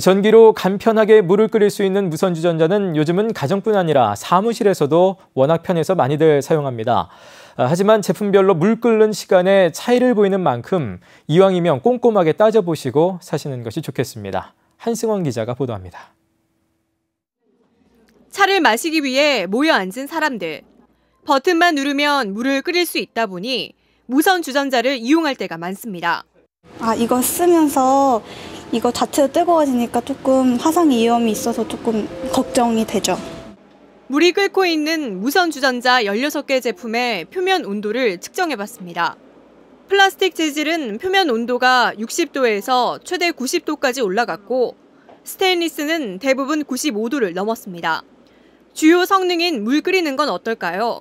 전기로 간편하게 물을 끓일 수 있는 무선주전자는 요즘은 가정뿐 아니라 사무실에서도 워낙 편해서 많이들 사용합니다. 아, 하지만 제품별로 물 끓는 시간에 차이를 보이는 만큼 이왕이면 꼼꼼하게 따져보시고 사시는 것이 좋겠습니다. 한승원 기자가 보도합니다. 차를 마시기 위해 모여 앉은 사람들. 버튼만 누르면 물을 끓일 수 있다 보니 무선 주전자를 이용할 때가 많습니다. 아 이거 쓰면서 이거 자체도 뜨거워지니까 조금 화상 위험이 있어서 조금 걱정이 되죠. 물이 끓고 있는 무선 주전자 16개 제품의 표면 온도를 측정해봤습니다. 플라스틱 재질은 표면 온도가 60도에서 최대 90도까지 올라갔고 스테인리스는 대부분 95도를 넘었습니다. 주요 성능인 물 끓이는 건 어떨까요?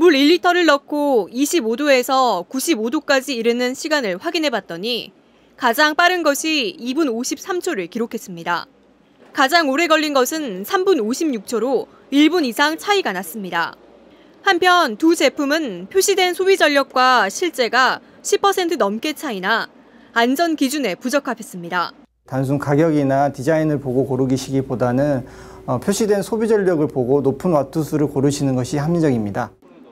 물 1리터를 넣고 25도에서 95도까지 이르는 시간을 확인해 봤더니 가장 빠른 것이 2분 53초를 기록했습니다. 가장 오래 걸린 것은 3분 56초로 1분 이상 차이가 났습니다. 한편 두 제품은 표시된 소비 전력과 실제가 10% 넘게 차이나 안전 기준에 부적합했습니다. 단순 가격이나 디자인을 보고 고르기시기보다는 어, 표시된 소비 전력을 보고 높은 와트수를 고르시는 것이 합리적입니다.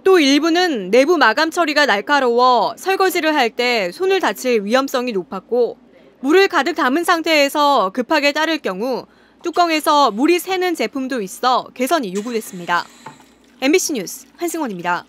또 일부는 내부 마감 처리가 날카로워 설거지를 할 때 손을 다칠 위험성이 높았고 물을 가득 담은 상태에서 급하게 자를 경우 뚜껑에서 물이 새는 제품도 있어 개선이 요구됐습니다. MBC 뉴스 한승원입니다.